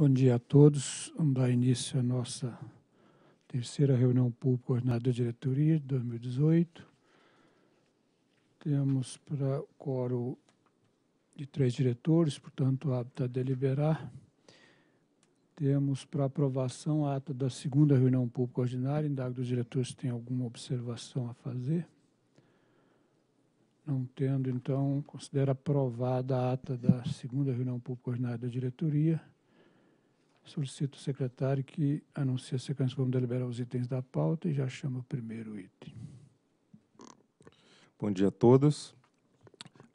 Bom dia a todos. Vamos dar início à nossa terceira reunião pública ordinária da diretoria de 2018. Temos para coro de três diretores, portanto, apta a é deliberar. Temos para aprovação a ata da segunda reunião pública ordinária. Indago dos diretores se tem alguma observação a fazer. Não tendo, então, considero aprovada a ata da segunda reunião pública ordinária da diretoria. Solicito o secretário que anuncie a sequência. Vamos deliberar os itens da pauta e já chama o primeiro item. Bom dia a todos.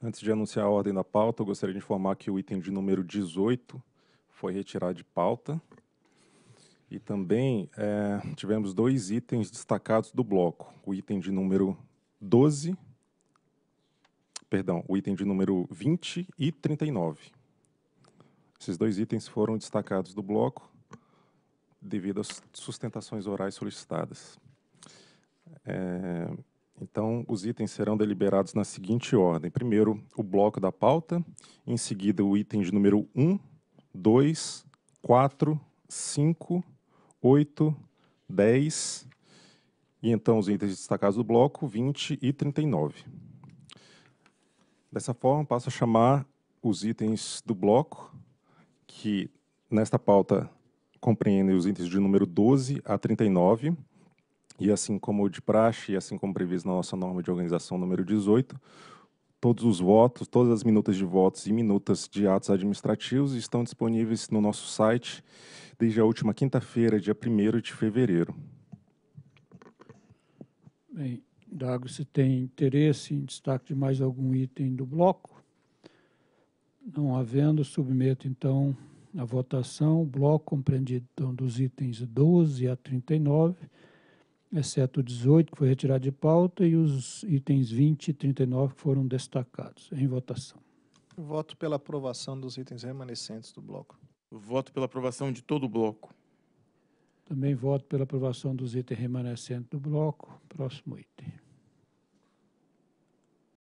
Antes de anunciar a ordem da pauta, eu gostaria de informar que o item de número 18 foi retirado de pauta. E também é, tivemos dois itens destacados do bloco. O item de número 12, perdão, o item de número 20 e 39. Esses dois itens foram destacados do bloco devido às sustentações orais solicitadas. É, então, os itens serão deliberados na seguinte ordem. Primeiro, o bloco da pauta, em seguida, o item de número 1, 2, 4, 5, 8, 10, e então os itens destacados do bloco 20 e 39. Dessa forma, passo a chamar os itens do bloco que nesta pauta compreendem os itens de número 12 a 39, e assim como de praxe, e assim como previsto na nossa norma de organização número 18, todos os votos, todas as minutas de votos e minutas de atos administrativos estão disponíveis no nosso site desde a última quinta-feira, dia 1 de fevereiro. Bem, Dago, se tem interesse em destaque de mais algum item do bloco? Não havendo, submeto então à votação o bloco compreendido então, dos itens 12 a 39, exceto o 18, que foi retirado de pauta, e os itens 20 e 39 que foram destacados. Em votação. Voto pela aprovação dos itens remanescentes do bloco. Voto pela aprovação de todo o bloco. Também voto pela aprovação dos itens remanescentes do bloco. Próximo item.